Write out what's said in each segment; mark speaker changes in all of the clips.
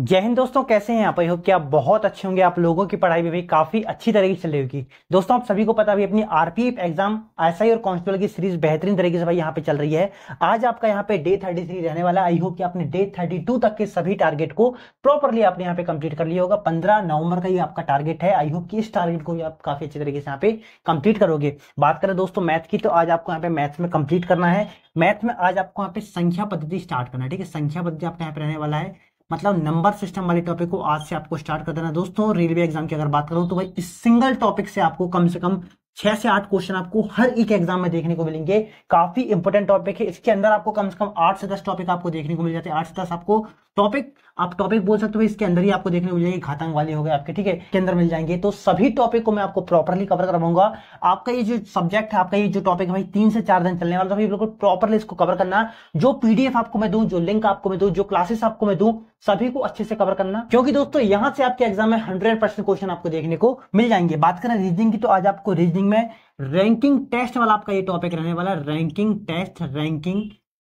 Speaker 1: जय हिंद दोस्तों कैसे हैं आप आई होप कि आप बहुत अच्छे होंगे आप लोगों की पढ़ाई भी, भी काफी अच्छी तरीके से चल रही होगी दोस्तों आप सभी को पता भी अपनी आरपीएफ एग्जाम आईसआई और कॉन्स्टेबल की सीरीज बेहतरीन तरीके से भाई यहाँ पे चल रही है आज आपका यहाँ पे डे 33 रहने वाला आई होप कि आपने डे 32 तक के सभी टारगेट को प्रॉपरली आपने यहाँ पे कंप्लीट कर लिया होगा पंद्रह नवंबर का ये आपका टारगेट है आई होप कि इस टारगेट को भी आप काफी अच्छे तरीके से यहाँ पे कंप्लीट करोगे बात करें दोस्तों मैथ की तो आज आपको यहाँ पे मैथ्स में कंप्लीट करना है मैथ में आज आपको यहाँ पे संख्या पद्धति स्टार्ट करना है ठीक है संख्या पद्धति आपका यहाँ पे रहने वाला है मतलब नंबर सिस्टम वाले टॉपिक को आज से आपको स्टार्ट कर देना दोस्तों रेलवे एग्जाम की अगर बात करूं तो भाई इस सिंगल टॉपिक से आपको कम से कम छह से आठ क्वेश्चन आपको हर एक एग्जाम में देखने को मिलेंगे काफी इंपोर्टेंट टॉपिक है इसके अंदर आपको कम से कम आठ से दस टॉपिक आपको देखने को मिल जाते हैं आठ से दस आपको टॉपिक आप टॉपिक बोल सकते हो इसके अंदर ही आपको देखने मिल जाएगी घातांक वाले हो गए आपके ठीक है के अंदर मिल जाएंगे तो सभी टॉपिक को मैं आपको प्रॉपरली कवर करवाऊंगा आपका ये जो सब्जेक्ट है आपका ये जो टॉपिक है भाई तीन से चार दिन चलने वाला तो बिल्कुल प्रॉपरली इसको कवर करना जो पीडीएफ आपको मैं दू जो लिंक आपको मैं दू जो क्लासेस आपको मैं दू सभी को अच्छे से कवर करना क्योंकि दोस्तों यहां से आपके एग्जाम में हंड्रेड क्वेश्चन आपको देखने को मिल जाएंगे बात करें रीजनिंग की तो आज आपको रीजनिंग में रैंकिंग टेस्ट वाला आपका ये टॉपिक रहने वाला रैंकिंग टेस्ट रैंकिंग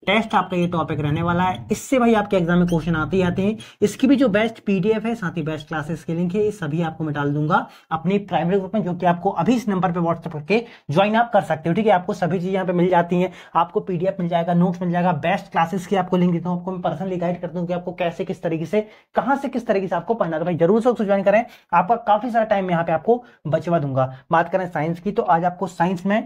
Speaker 1: टेस्ट आपका ये टॉपिक रहने वाला है इससे भाई आपके एग्जाम में क्वेश्चन आते ही आते हैं इसकी भी जो बेस्ट पीडीएफ है साथ ही बेस्ट क्लासेस के लिंक है ये सभी आपको मैं डाल दूंगा अपने प्राइवेट ग्रुप में जो कि आपको अभी इस नंबर पे व्हाट्सएप करके ज्वाइन आप कर सकते हो ठीक है आपको सभी चीज यहाँ पे मिल जाती है आपको पीडीएफ मिल जाएगा नोट्स मिल जाएगा बेस्ट क्लासेस की आपको लिंक देता हूँ आपको मैं पर्सनली गाइड करता हूँ कि आपको कैसे किस तरीके से कहाँ से किस तरीके से आपको पढ़ना तो भाई जरूर से ज्वाइन करें आपका काफी सारा टाइम यहाँ पे आपको बचवा दूंगा बात करें साइंस की तो आज आपको साइंस में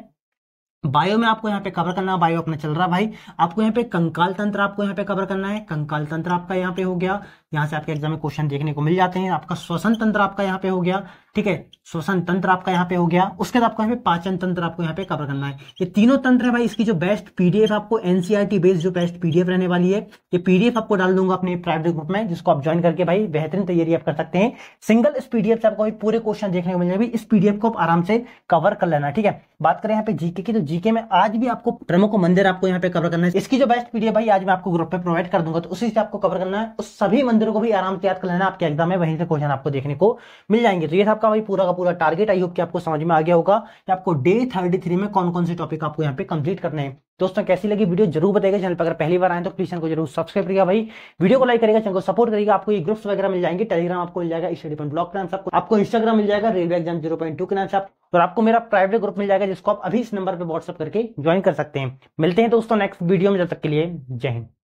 Speaker 1: बायो में आपको यहाँ पे कवर करना बायो अपना चल रहा है भाई आपको यहाँ पे कंकाल तंत्र आपको यहाँ पे कवर करना है कंकाल तंत्र आपका यहाँ पे हो गया यहाँ से आपके एग्जाम में क्वेश्चन देखने को मिल जाते हैं आपका श्वसन तंत्र आपका यहाँ पे हो गया ठीक है श्वसन तंत्र आपका यहाँ पे हो गया उसके बाद आपको यहाँ पे पाचन तंत्र आपको यहाँ पे कवर करना है ये तीनों तंत्र है भाई इसकी जो बेस्ट पीडीएफ आपको एनसीआरटी बेस्ड e जो बेस्ट पीडीएफ रहने वाली है ये पीडीएफ आपको डाल दूंगा अपने प्राइवेट ग्रुप में जिसको आप ज्वाइन करके भाई बेहतरीन तैयारी आप कर सकते हैं सिंगल इस पीडीएफ से आपको पूरे क्वेश्चन देखने को मिल जाएगी इस पीडीएफ को आप आराम से कवर कर लेना ठीक है बात करें यहाँ पे जीके की तो जीके में आज भी आपको प्रमुख मंदिर आपको यहाँ पे कवर करना है इसकी जो बेस्ट पीडीएफ भाई आज मैं आपको ग्रुप में प्रोवाइड कर दूंगा तो उसी से आपको कवर करना है उस सभी मंदिरों को भी आराम से याद कर लेना आपके एग्जाम में वहीं से क्वेश्चन आपको देखने को मिल जाएंगे तो ये था आपका भाई पूरा का पूरा टारगेट आई होप कि आपको समझ में आ गया होगा कि आपको डे थर्टी थ्री में कौन कौन से टॉपिक आपको यहाँ पे कंप्लीट करने हैं दोस्तों कैसी लगी वीडियो जरूर बताएगा चैनल पर अगर पहली बार आए तो प्लीज चैनल को जरूर सब्सक्राइब करिएगा भाई वीडियो को लाइक करेगा चैनल को सपोर्ट करेगा आपको ये ग्रुप्स वगैरह मिल जाएंगे टेलीग्राम आपको मिल जाएगा स्टडी पॉइंट ब्लॉक नाम से आपको, इंस्टाग्राम मिल जाएगा railway exam zero point two के नाम से और आपको मेरा प्राइवेट ग्रुप मिल जाएगा जिसको आप अभी इस नंबर पर व्हाट्सअप करके ज्वाइन कर सकते हैं मिलते हैं दोस्तों नेक्स्ट वीडियो में जब तक के लिए जय हिंद